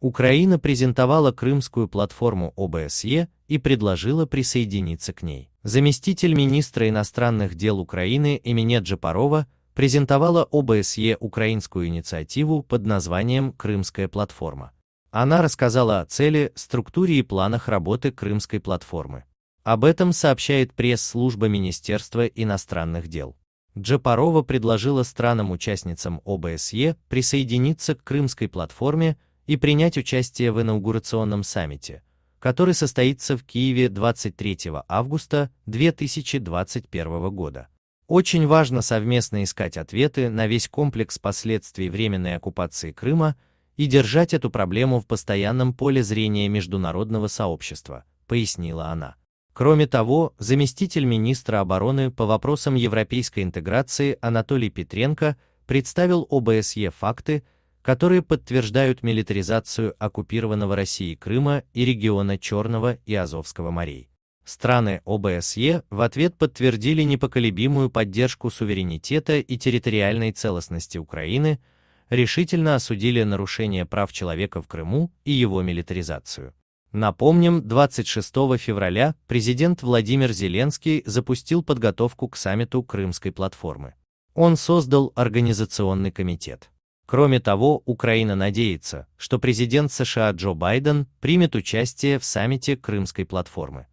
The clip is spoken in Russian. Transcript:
Украина презентовала крымскую платформу ОБСЕ и предложила присоединиться к ней. Заместитель министра иностранных дел Украины Эмине Джапарова презентовала ОБСЕ украинскую инициативу под названием «Крымская платформа». Она рассказала о цели, структуре и планах работы Крымской платформы. Об этом сообщает пресс-служба Министерства иностранных дел. Джапарова предложила странам-участницам ОБСЕ присоединиться к Крымской платформе и принять участие в инаугурационном саммите, который состоится в Киеве 23 августа 2021 года. Очень важно совместно искать ответы на весь комплекс последствий временной оккупации Крыма и держать эту проблему в постоянном поле зрения международного сообщества, пояснила она. Кроме того, заместитель министра обороны по вопросам европейской интеграции Анатолий Петренко представил ОБСЕ факты, которые подтверждают милитаризацию оккупированного России Крыма и региона Черного и Азовского морей. Страны ОБСЕ в ответ подтвердили непоколебимую поддержку суверенитета и территориальной целостности Украины, решительно осудили нарушение прав человека в Крыму и его милитаризацию. Напомним, 26 февраля президент Владимир Зеленский запустил подготовку к саммиту Крымской платформы. Он создал организационный комитет. Кроме того, Украина надеется, что президент США Джо Байден примет участие в саммите Крымской платформы.